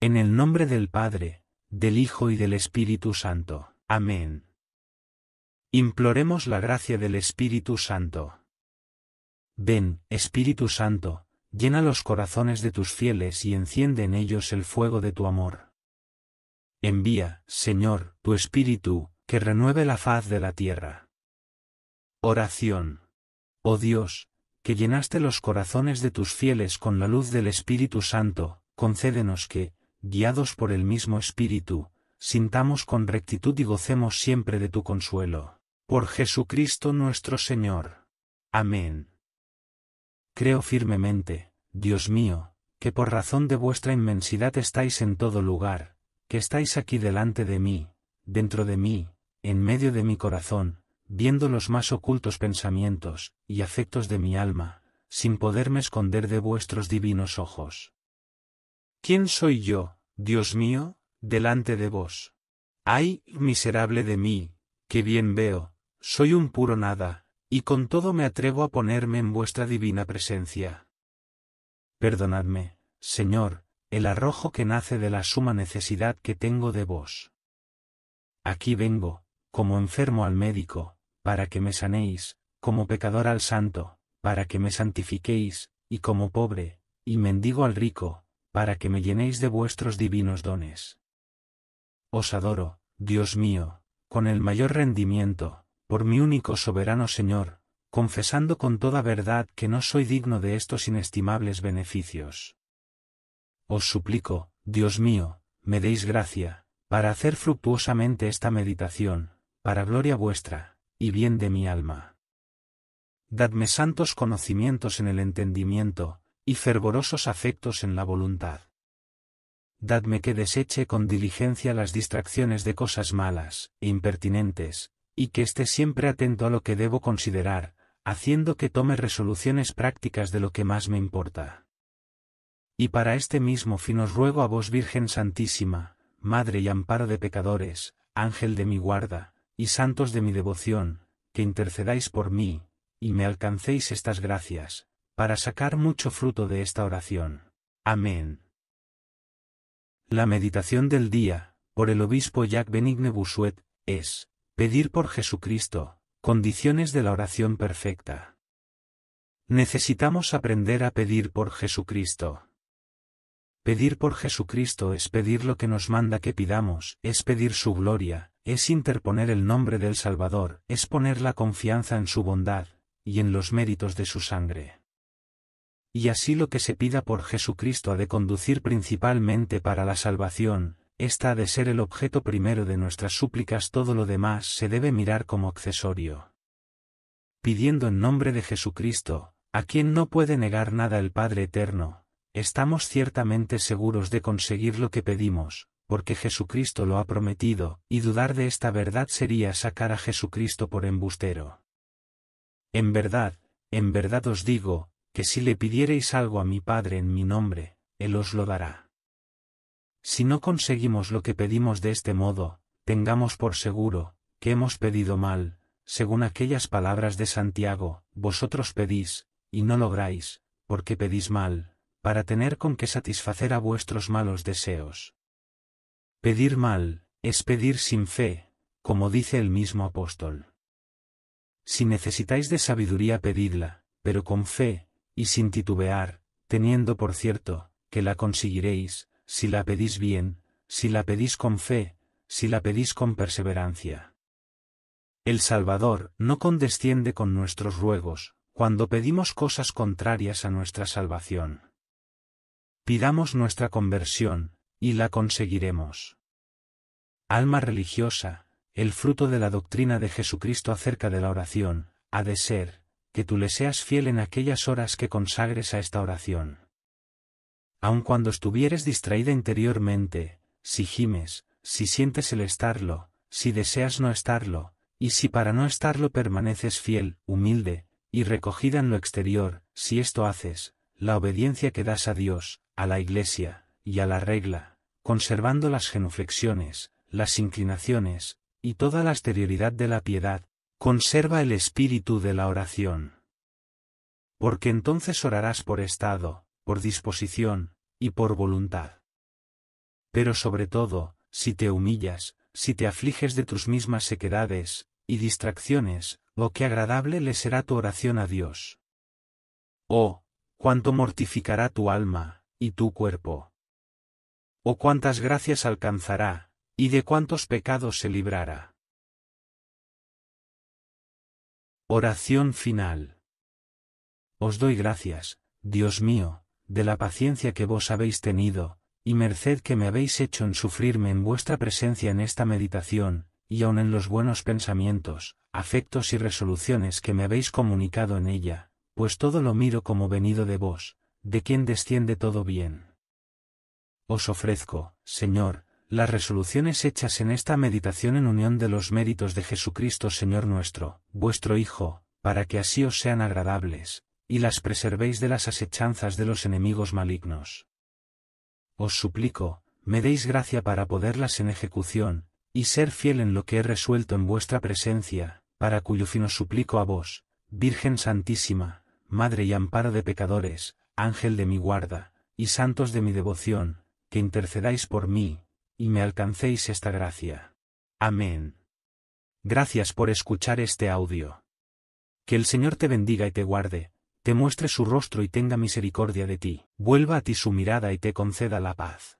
En el nombre del Padre, del Hijo y del Espíritu Santo. Amén. Imploremos la gracia del Espíritu Santo. Ven, Espíritu Santo, llena los corazones de tus fieles y enciende en ellos el fuego de tu amor. Envía, Señor, tu Espíritu, que renueve la faz de la tierra. Oración. Oh Dios, que llenaste los corazones de tus fieles con la luz del Espíritu Santo, concédenos que, guiados por el mismo Espíritu, sintamos con rectitud y gocemos siempre de tu consuelo. Por Jesucristo nuestro Señor. Amén. Creo firmemente, Dios mío, que por razón de vuestra inmensidad estáis en todo lugar, que estáis aquí delante de mí, dentro de mí, en medio de mi corazón, viendo los más ocultos pensamientos y afectos de mi alma, sin poderme esconder de vuestros divinos ojos. ¿Quién soy yo, Dios mío, delante de vos. Ay, miserable de mí, que bien veo, soy un puro nada, y con todo me atrevo a ponerme en vuestra divina presencia. Perdonadme, Señor, el arrojo que nace de la suma necesidad que tengo de vos. Aquí vengo, como enfermo al médico, para que me sanéis, como pecador al santo, para que me santifiquéis, y como pobre, y mendigo al rico, para que me llenéis de vuestros divinos dones. Os adoro, Dios mío, con el mayor rendimiento, por mi único soberano Señor, confesando con toda verdad que no soy digno de estos inestimables beneficios. Os suplico, Dios mío, me deis gracia, para hacer fructuosamente esta meditación, para gloria vuestra, y bien de mi alma. Dadme santos conocimientos en el entendimiento, y fervorosos afectos en la voluntad. Dadme que deseche con diligencia las distracciones de cosas malas, e impertinentes, y que esté siempre atento a lo que debo considerar, haciendo que tome resoluciones prácticas de lo que más me importa. Y para este mismo fin os ruego a vos Virgen Santísima, Madre y Amparo de pecadores, Ángel de mi guarda, y santos de mi devoción, que intercedáis por mí, y me alcancéis estas gracias, para sacar mucho fruto de esta oración. Amén. La meditación del día, por el obispo Jacques Benigne Busuet, es, pedir por Jesucristo, condiciones de la oración perfecta. Necesitamos aprender a pedir por Jesucristo. Pedir por Jesucristo es pedir lo que nos manda que pidamos, es pedir su gloria, es interponer el nombre del Salvador, es poner la confianza en su bondad, y en los méritos de su sangre y así lo que se pida por Jesucristo ha de conducir principalmente para la salvación, esta ha de ser el objeto primero de nuestras súplicas, todo lo demás se debe mirar como accesorio. Pidiendo en nombre de Jesucristo, a quien no puede negar nada el Padre Eterno, estamos ciertamente seguros de conseguir lo que pedimos, porque Jesucristo lo ha prometido, y dudar de esta verdad sería sacar a Jesucristo por embustero. En verdad, en verdad os digo, que si le pidiereis algo a mi Padre en mi nombre, Él os lo dará. Si no conseguimos lo que pedimos de este modo, tengamos por seguro, que hemos pedido mal, según aquellas palabras de Santiago, vosotros pedís, y no lográis, porque pedís mal, para tener con qué satisfacer a vuestros malos deseos. Pedir mal, es pedir sin fe, como dice el mismo apóstol. Si necesitáis de sabiduría pedidla, pero con fe, y sin titubear, teniendo por cierto, que la conseguiréis, si la pedís bien, si la pedís con fe, si la pedís con perseverancia. El Salvador no condesciende con nuestros ruegos, cuando pedimos cosas contrarias a nuestra salvación. Pidamos nuestra conversión, y la conseguiremos. Alma religiosa, el fruto de la doctrina de Jesucristo acerca de la oración, ha de ser, que tú le seas fiel en aquellas horas que consagres a esta oración. Aun cuando estuvieres distraída interiormente, si gimes, si sientes el estarlo, si deseas no estarlo, y si para no estarlo permaneces fiel, humilde, y recogida en lo exterior, si esto haces, la obediencia que das a Dios, a la Iglesia, y a la regla, conservando las genuflexiones, las inclinaciones, y toda la exterioridad de la piedad, Conserva el espíritu de la oración. Porque entonces orarás por estado, por disposición, y por voluntad. Pero sobre todo, si te humillas, si te afliges de tus mismas sequedades, y distracciones, lo que agradable le será tu oración a Dios. Oh, cuánto mortificará tu alma, y tu cuerpo. Oh cuántas gracias alcanzará, y de cuántos pecados se librará. Oración final. Os doy gracias, Dios mío, de la paciencia que vos habéis tenido, y merced que me habéis hecho en sufrirme en vuestra presencia en esta meditación, y aun en los buenos pensamientos, afectos y resoluciones que me habéis comunicado en ella, pues todo lo miro como venido de vos, de quien desciende todo bien. Os ofrezco, Señor, las resoluciones hechas en esta meditación en unión de los méritos de Jesucristo Señor nuestro, vuestro Hijo, para que así os sean agradables, y las preservéis de las asechanzas de los enemigos malignos. Os suplico, me deis gracia para poderlas en ejecución, y ser fiel en lo que he resuelto en vuestra presencia, para cuyo fin os suplico a vos, Virgen Santísima, Madre y Amparo de pecadores, Ángel de mi guarda, y santos de mi devoción, que intercedáis por mí, y me alcancéis esta gracia. Amén. Gracias por escuchar este audio. Que el Señor te bendiga y te guarde, te muestre su rostro y tenga misericordia de ti, vuelva a ti su mirada y te conceda la paz.